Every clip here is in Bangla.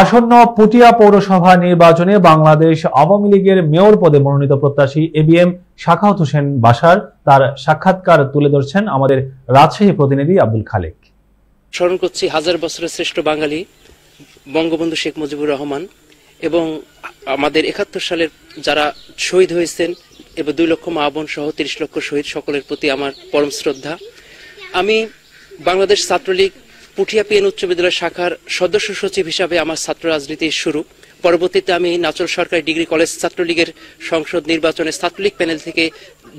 আসন্ন পুটিয়া পৌরসভা নির্বাচনে বাংলাদেশ আওয়ামী লীগের মেয়র পদে মনোনীত প্রত্যাশী এবিএম শাখাউত হোসেন বাসার তার সাক্ষাৎকার তুলে ধরছেন আমাদের রাজশাহী প্রতিনিধি আব্দুল খালেক স্মরণ করছি হাজার বছরের শ্রেষ্ঠ বাঙালি বঙ্গবন্ধু শেখ মুজিবুর রহমান এবং আমাদের একাত্তর সালের যারা শহীদ হয়েছেন এবং দুই লক্ষ মা বোন সহ তিরিশ লক্ষ শহীদ সকলের প্রতি আমার পরম শ্রদ্ধা আমি বাংলাদেশ ছাত্রলীগ পুঠিয়া পিএন উচ্চ বিদ্যালয় শাখার সদস্য সচিব হিসাবে আমার ছাত্র রাজনীতির শুরু পরবর্তীতে আমি নাচল সরকারি ডিগ্রি কলেজ ছাত্রলীগের সংসদ নির্বাচনে ছাত্রলীগ প্যানেল থেকে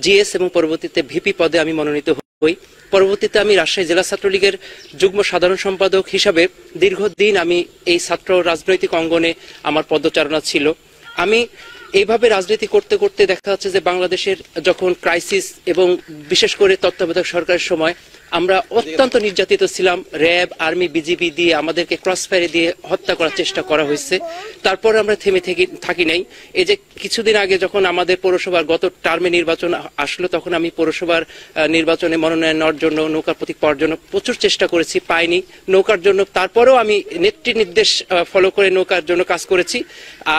জিএস এবং পরবর্তীতে ভিপি পদে আমি মনোনীত হই পরবর্তীতে আমি রাজশাহী জেলা ছাত্রলীগের যুগ্ম সাধারণ সম্পাদক হিসাবে দীর্ঘদিন আমি এই ছাত্র রাজনৈতিক অঙ্গনে আমার পদচারণা ছিল আমি এইভাবে রাজনীতি করতে করতে দেখা যাচ্ছে যে বাংলাদেশের যখন ক্রাইসিস এবং বিশেষ করে তত্ত্বাবধায়ক সরকারের সময় আমরা অত্যন্ত নির্যাতিত ছিলাম র্যাব আর্মি বিজিবি দিয়ে আমাদেরকে ক্রসফায়ারে দিয়ে হত্যা করার চেষ্টা করা হয়েছে তারপর আমরা থেমে থেকে থাকি নাই এই যে কিছুদিন আগে যখন আমাদের পৌরসভার গত টার্মে নির্বাচন আসলো তখন আমি পৌরসভার নির্বাচনে মনোনয়ন নেওয়ার জন্য নৌকার প্রতীক পাওয়ার জন্য প্রচুর চেষ্টা করেছি পাইনি নৌকার জন্য তারপরেও আমি নেত্রী নির্দেশ ফলো করে নৌকার জন্য কাজ করেছি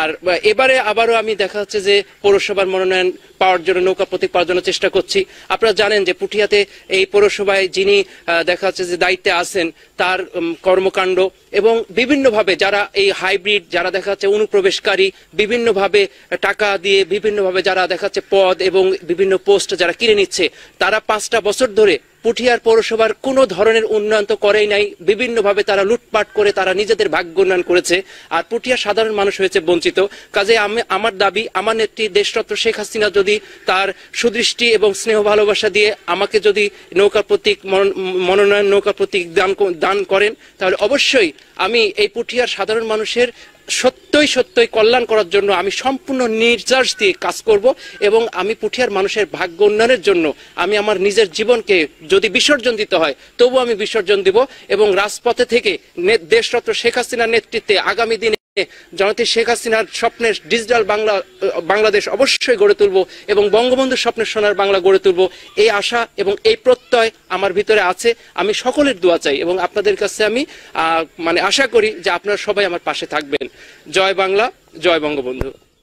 আর এবারে আবারও আমি দেখা যাচ্ছে যে পৌরসভার মনোনয়ন পাওয়ার জন্য নৌকা প্রতীক পাওয়ার জন্য চেষ্টা করছি আপনারা জানেন যে পুঠিয়াতে এই পৌরসভায় যিনি দেখা যাচ্ছে যে দায়িত্বে আছেন তার কর্মকাণ্ড এবং বিভিন্নভাবে যারা এই হাইব্রিড যারা দেখা যাচ্ছে অনুপ্রবেশকারী বিভিন্নভাবে টাকা দিয়ে বিভিন্নভাবে যারা দেখা যাচ্ছে পদ এবং বিভিন্ন পোস্ট যারা কিনে নিচ্ছে তারা পাঁচটা বছর ধরে পুঠিয়ার পৌরসভার কোনো ধরনের উন্নয়ন তো করেই নাই বিভিন্নভাবে তারা লুটপাট করে তারা নিজেদের ভাগ্য উন্নয়ন করেছে আর পুঠিয়া সাধারণ মানুষ হয়েছে বঞ্চিত কাজে আমি আমার দাবি আমার নেত্রী দেশরত্ন শেখ হাসিনা যদি তার সুদৃষ্টি এবং স্নেহ ভালোবাসা দিয়ে আমাকে যদি নৌকা প্রতীক মনোনয়ন নৌকা প্রতীক দান দান করেন তাহলে অবশ্যই আমি এই পুঠিয়ার সাধারণ মানুষের সত্যই সত্যই কল্যাণ করার জন্য আমি সম্পূর্ণ নির্যাস দিয়ে কাজ করব এবং আমি পুঠিয়ার মানুষের ভাগ্য উন্নয়নের জন্য আমি আমার নিজের জীবনকে যদি বিসর্জন দিতে হয় তবু আমি বিসর্জন দিব এবং রাজপথে থেকে দেশরত্ন শেখ হাসিনার নেতৃত্বে আগামী দিনে জনতি শেখ হাসিনার স্বপ্নের ডিজিটাল বাংলা বাংলাদেশ অবশ্যই গড়ে তুলব এবং বঙ্গবন্ধুর স্বপ্নের সোনার বাংলা গড়ে তুলব এই আশা এবং এই প্রত্যয় আমার ভিতরে আছে আমি সকলের দোয়া চাই এবং আপনাদের কাছে আমি মানে আশা করি যে আপনারা সবাই আমার পাশে থাকবেন জয় বাংলা জয় বঙ্গবন্ধু